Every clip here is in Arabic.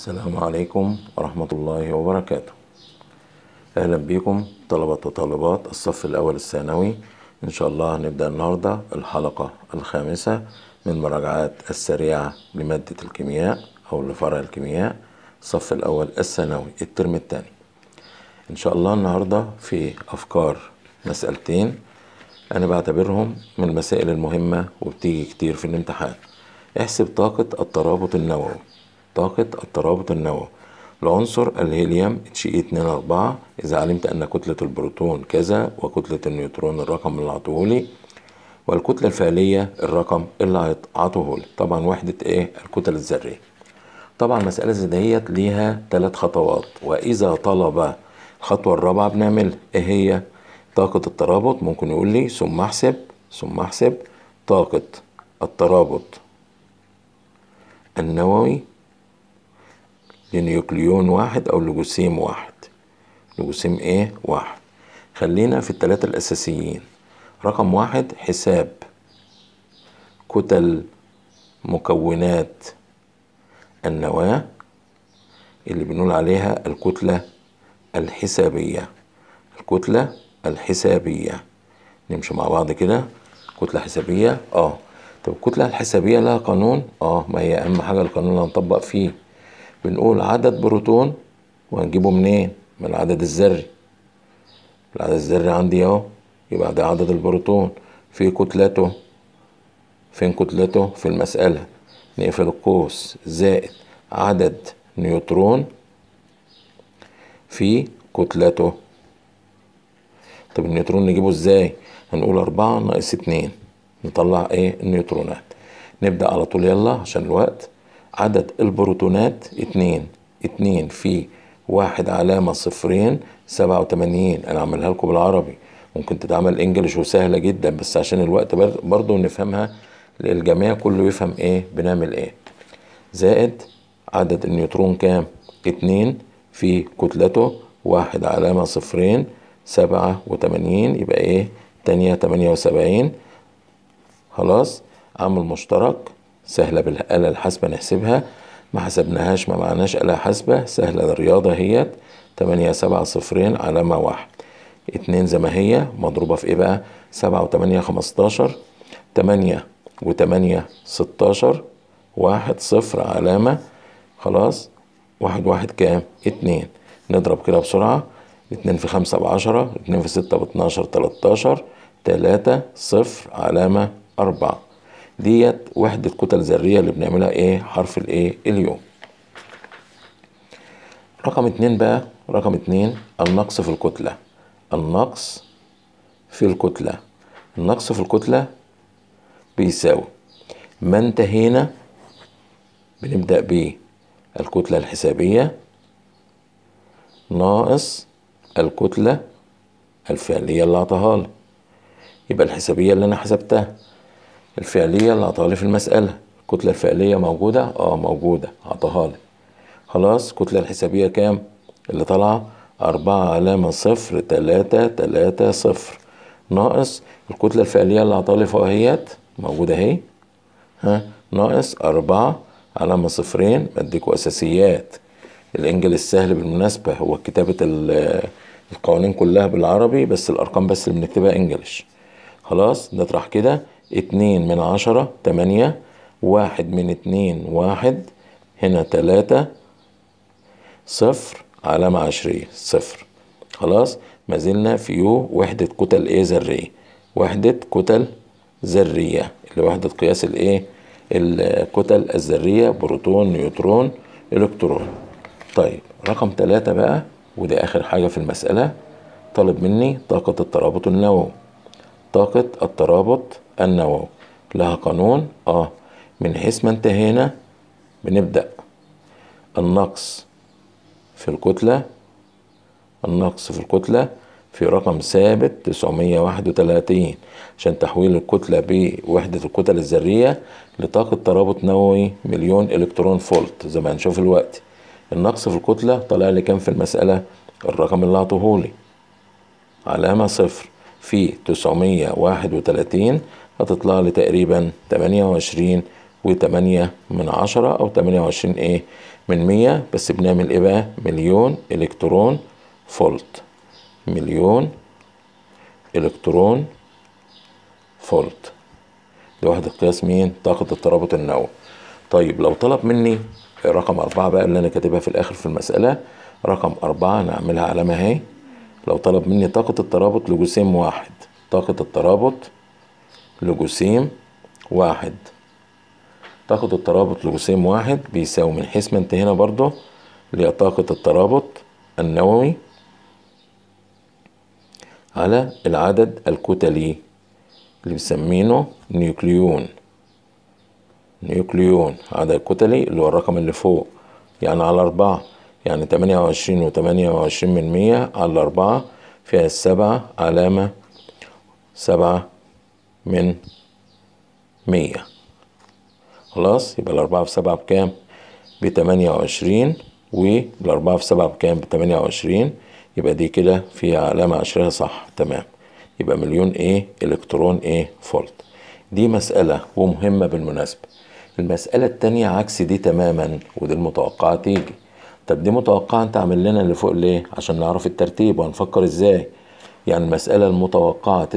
السلام عليكم ورحمة الله وبركاته أهلا بكم طلبة وطالبات الصف الأول الثانوي إن شاء الله هنبدأ النهاردة الحلقة الخامسة من مراجعات السريعة لمادة الكيمياء أو لفرع الكيمياء الصف الأول الثانوي الترم الثاني إن شاء الله النهاردة في أفكار مسألتين أنا بعتبرهم من المسائل المهمة وبتيجي كتير في الامتحان احسب طاقة الترابط النووي طاقة الترابط النووي العنصر الهيليوم اتش اي 2 إذا علمت أن كتلة البروتون كذا وكتلة النيوترون الرقم اللي عطوهولي والكتلة الفعلية الرقم اللي عطوهولي طبعا وحدة إيه الكتل الذرية طبعا مسألة زي ديت ليها تلات خطوات وإذا طلب الخطوة الرابعة بنعملها إيه هي طاقة الترابط ممكن يقول لي ثم أحسب ثم أحسب طاقة الترابط النووي لنيوكليون واحد أو لجسيم واحد لجسيم إيه واحد خلينا في التلاتة الأساسيين رقم واحد حساب كتل مكونات النواة اللي بنقول عليها الكتلة الحسابية الكتلة الحسابية نمشي مع بعض كده كتلة حسابية اه طب الكتلة الحسابية لها قانون اه ما هي أهم حاجة القانون اللي هنطبق فيه بنقول عدد بروتون وهنجيبه منين من العدد الذري العدد الذري عندي اهو يبقى ده عدد البروتون في كتلته فين كتلته في المسألة نقفل القوس زائد عدد نيوترون في كتلته طب النيوترون نجيبه ازاي هنقول أربعة ناقص اتنين نطلع ايه النيوترونات نبدأ على طول يلا عشان الوقت عدد البروتونات اتنين اتنين في واحد علامة صفرين سبعة وتمانين أنا عملها لكم بالعربي ممكن تتعمل انجلش وسهلة جدا بس عشان الوقت برضو نفهمها للجميع كله يفهم ايه بنعمل ايه زائد عدد النيوترون كام اتنين في كتلته واحد علامة صفرين سبعة وتمانين يبقى ايه تانية تمانية وسبعين خلاص عامل مشترك سهلة بالآلة الحاسبة نحسبها ما حسبناهاش ما معناش آلة حاسبة سهلة الرياضة هي تمانية سبعة صفرين علامة واحد اتنين زي ما هي مضروبة في ايه بقى سبعة وتمانية خمستاشر تمانية وتمانية ستاشر واحد صفر علامة خلاص واحد واحد كام اتنين نضرب كده بسرعة اتنين في خمسة بعشرة اتنين في ستة باتناشر تلاتاشر تلاتة صفر علامة أربعة ديت وحدة كتل ذرية اللي بنعملها ايه حرف الايه اليوم رقم اتنين بقى رقم اتنين النقص في الكتلة النقص في الكتلة النقص في الكتلة بيساوي ما انتهينا بنبدأ ب الكتلة الحسابية ناقص الكتلة الفعلية اللي أعطاها يبقى الحسابية اللي أنا حسبتها الفعلية اللي عطاها لي في المسألة الكتلة الفعلية موجودة اه موجودة عطاها لي خلاص الكتلة الحسابية كام اللي طالعة أربعة علامة صفر تلاتة تلاتة صفر ناقص الكتلة الفعلية اللي عطالي فوق اهيت موجودة اهي ها ناقص أربعة علامة صفرين بديكوا أساسيات الإنجل السهل بالمناسبة هو كتابة القوانين كلها بالعربي بس الأرقام بس اللي بنكتبها إنجلش خلاص نطرح كده اتنين من عشرة تمانية واحد من اتنين واحد هنا تلاتة صفر علامة عشرية صفر خلاص ما زلنا في يو وحدة كتل ايه ذرية وحدة كتل ذرية اللي وحدة قياس الايه الكتل الذرية بروتون نيوترون الكترون طيب رقم تلاتة بقى ودي اخر حاجة في المسألة طلب مني طاقة الترابط النووي طاقة الترابط النووي لها قانون اه من حيث ما انتهينا بنبدأ النقص في الكتلة النقص في الكتلة في رقم ثابت 931 عشان تحويل الكتلة بوحدة الكتل الذرية لطاقة ترابط نووي مليون إلكترون فولت زي ما هنشوف الوقت النقص في الكتلة طلع لي كام في المسألة الرقم اللي لي علامة صفر في 931 هتطلع لي تقريبا تمانية وعشرين وتمانية من عشرة أو تمانية وعشرين إيه من مية بس بنعمل إيه بقى مليون إلكترون فولت مليون إلكترون فولت دي وحدة قياس مين طاقة الترابط النووي طيب لو طلب مني رقم أربعة بقى اللي أنا كاتبها في الآخر في المسألة رقم أربعة نعملها علامة أهي لو طلب مني طاقة الترابط لجسيم واحد طاقة الترابط لجسيم واحد طاقة الترابط لجسيم واحد بيساوي من حيث ما انتهينا برضه اللي هي طاقة الترابط النووي على العدد الكتلي اللي بنسمينه نيوكليون نيوكليون عدد الكتلي اللي هو الرقم اللي فوق يعني على أربعة يعني تمانية وعشرين وتمانية وعشرين من مية على أربعة فيها السبعة علامة سبعة من مية خلاص يبقى الأربعة في سبعة بكام؟ بتمانية وعشرين والأربعة في سبعة بكام؟ بتمانية وعشرين يبقى دي كده فيها علامة عشرية صح تمام يبقى مليون إيه إلكترون إيه فولت دي مسألة ومهمة بالمناسبة المسألة التانية عكس دي تماما ودي المتوقعة تيجي طب دي متوقعة انت عامل لنا اللي فوق ليه؟ عشان نعرف الترتيب وهنفكر ازاي يعني المسألة المتوقعة 99%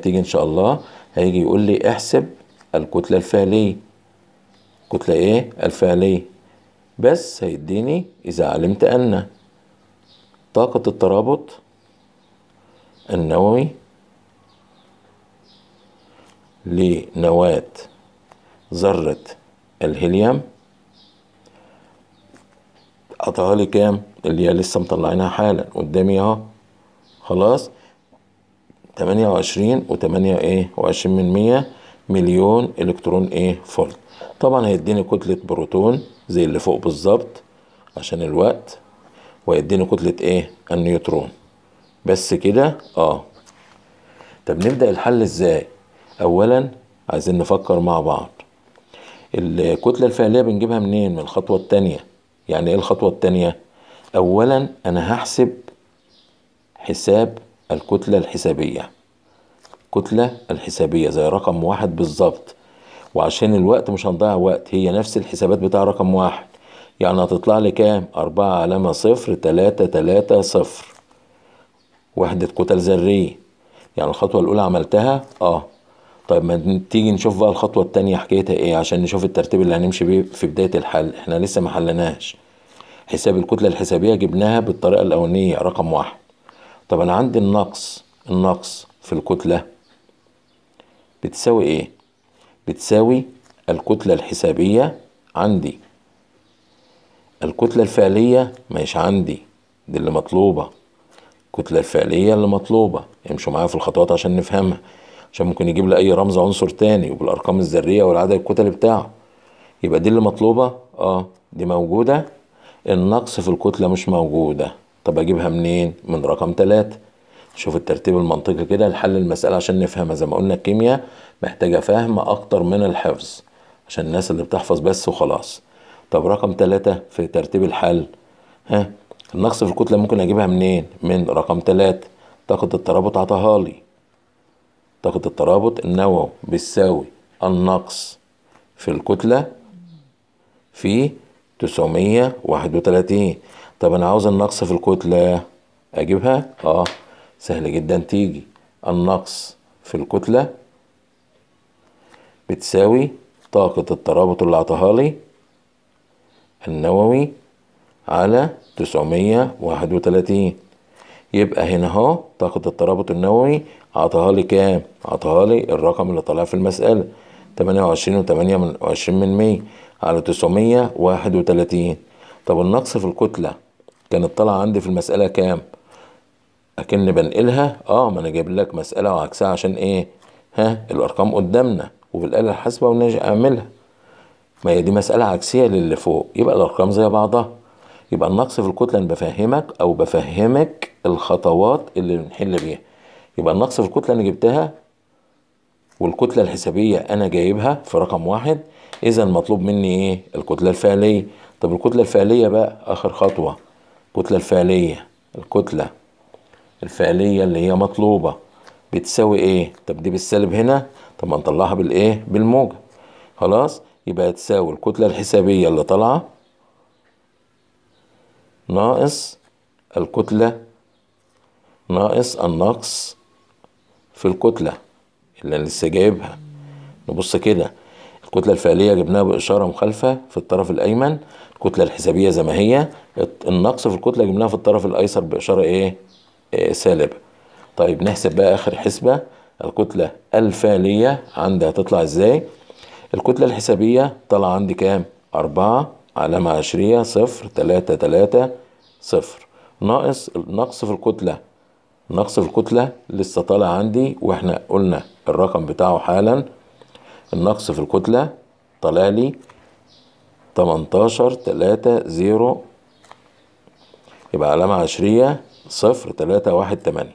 تيجي إن شاء الله هيجي يقول لي احسب الكتلة الفعلية كتلة إيه؟ الفعلية بس هيديني إذا علمت أن طاقة الترابط النووي لنواة ذرة الهيليوم قطعها لي كام اللي هي لسه مطلعينها حالا قدامي اهو خلاص تمانية وعشرين وتمانية ايه وعشرين من مية مليون الكترون ايه فولت طبعا هيديني كتلة بروتون زي اللي فوق بالظبط عشان الوقت وهيديني كتلة ايه النيوترون بس كده اه طب نبدأ الحل ازاي اولا عايزين نفكر مع بعض الكتلة الفعلية بنجيبها منين من الخطوة التانية يعني ايه الخطوة التانية اولا انا هحسب حساب الكتلة الحسابية كتلة الحسابية زي رقم واحد بالظبط وعشان الوقت مش هنضيع وقت هي نفس الحسابات بتاع رقم واحد يعني هتطلع لي كام أربعة علامة صفر تلاتة تلاتة صفر وحدة كتل ذرية يعني الخطوة الأولى عملتها اه طيب ما تيجي نشوف بقى الخطوة التانية حكايتها ايه عشان نشوف الترتيب اللي هنمشي بيه في بداية الحل احنا لسه ما حلناش حساب الكتلة الحسابية جبناها بالطريقة الأولانية رقم واحد طب انا عندي النقص النقص في الكتلة بتساوي ايه بتساوي الكتلة الحسابية عندي الكتلة الفعلية مش عندي دي اللي مطلوبة الكتلة الفعلية اللي مطلوبة امشوا معايا في الخطوات عشان نفهمها عشان ممكن يجيب لي أي رمز عنصر تاني وبالأرقام الذرية والعدد الكتلي بتاعه يبقى دي اللي مطلوبة اه دي موجودة النقص في الكتلة مش موجودة طب اجيبها منين من رقم 3 شوف الترتيب المنطقي كده لحل المسألة عشان نفهمها زي ما قلنا الكيمياء محتاجة فهم أكتر من الحفظ عشان الناس اللي بتحفظ بس وخلاص طب رقم تلاتة في ترتيب الحل ها النقص في الكتلة ممكن أجيبها منين من رقم تلاتة طاقة الترابط عطاها لي طاقة الترابط النووي بتساوي النقص في الكتلة في 931 طب انا عاوز النقص في الكتلة اجيبها اه سهل جدا تيجي النقص في الكتلة بتساوي طاقة الترابط اللي عطاها لي النووي على 931 يبقى هنا اهو طاقة الترابط النووي عطاها لي كام؟ عطاها لي الرقم اللي طالع في المسألة 28 وتمانية من 20 من 100 على 931 طب النقص في الكتلة كان طالعه عندي في المسألة كام اكن بنقلها اه ما انا جايب لك مسألة وعكسها عشان ايه ها الارقام قدامنا وفي الآلة الحاسبة ونجي اعملها ما هي دي مسألة عكسية للي فوق يبقى الارقام زي بعضها يبقى النقص في الكتلة انا بفهمك او بفهمك الخطوات اللي بنحل بيها يبقى النقص في الكتلة انا جبتها والكتلة الحسابية انا جايبها في رقم واحد اذا مطلوب مني ايه الكتلة الفعلية طب الكتلة الفعلية بقى اخر خطوة الكتلة الفعلية الكتلة الفعلية اللي هي مطلوبة بتساوي ايه؟ طب دي بالسالب هنا طب ما نطلعها بالايه؟ بالموجة خلاص يبقى تساوي الكتلة الحسابية اللي طالعة ناقص الكتلة ناقص النقص في الكتلة اللي لسه جايبها نبص كده الكتلة الفعلية جبناها بإشارة مخالفة في الطرف الأيمن الكتلة الحسابية زي ما هي النقص في الكتلة جبناها في الطرف الأيسر بإشارة إيه؟, إيه سالبة طيب نحسب بقى آخر حسبة الكتلة الفعلية عندها هتطلع إزاي الكتلة الحسابية طلع عندي كام أربعة علامة عشرية صفر تلاتة تلاتة صفر ناقص النقص في الكتلة نقص في الكتلة لسه طالع عندي واحنا قلنا الرقم بتاعه حالا النقص في الكتلة طلع لي تمنتاشر تلاتة زيرو يبقى علامة عشرية صفر تلاتة واحد تمانية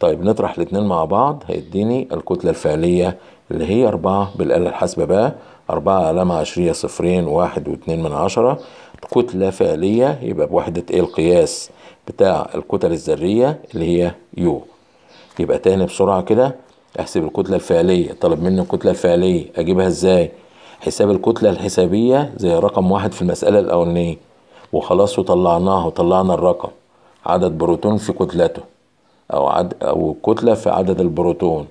طيب نطرح الاتنين مع بعض هيديني الكتلة الفعلية اللي هي أربعة بالآلة الحاسبة بقى أربعة علامة عشرية صفرين واحد واتنين من عشرة كتلة فعلية يبقى بوحدة إيه القياس بتاع الكتل الذرية اللي هي يو يبقى تاني بسرعة كده احسب الكتلة الفعلية طلب مني الكتلة الفعلية اجيبها ازاي حساب الكتلة الحسابية زي رقم واحد في المسألة الاولانية وخلاص وطلعناها وطلعنا الرقم عدد بروتون في كتلته او عد او كتلة في عدد البروتون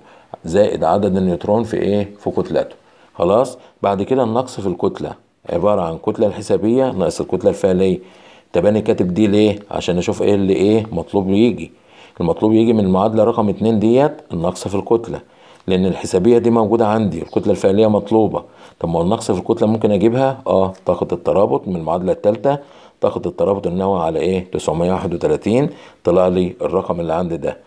زائد عدد النيوترون في ايه في كتلته خلاص بعد كده النقص في الكتلة عبارة عن كتلة الحسابية ناقص الكتلة الفعلية تباني كاتب دي ليه عشان اشوف ايه اللي ايه مطلوب يجي المطلوب يجي من المعادله رقم 2 ديت النقص في الكتله لان الحسابيه دي موجوده عندي الكتله الفعليه مطلوبه طب ما النقص في الكتله ممكن اجيبها اه طاقه الترابط من المعادله الثالثه طاقه الترابط النوع على ايه 931 طلع لي الرقم اللي عندي ده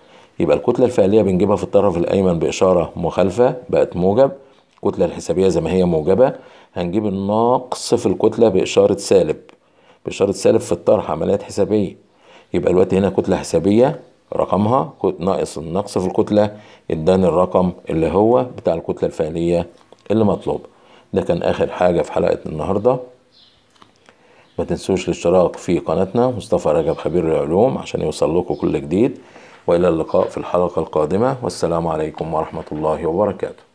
يبقى الكتله الفعليه بنجيبها في الطرف الايمن باشاره مخالفه بقت موجب الكتله الحسابيه زي ما هي موجبه هنجيب الناقص في الكتله باشاره سالب باشاره سالب في الطرح عمليات حسابيه يبقى الوقت هنا كتله حسابيه رقمها ناقص النقص في الكتلة اداني الرقم اللي هو بتاع الكتلة الفعلية اللي مطلوب ده كان آخر حاجة في حلقة النهاردة ما تنسوش الاشتراك في قناتنا مصطفى رجب خبير العلوم عشان يوصل لكم كل جديد وإلى اللقاء في الحلقة القادمة والسلام عليكم ورحمة الله وبركاته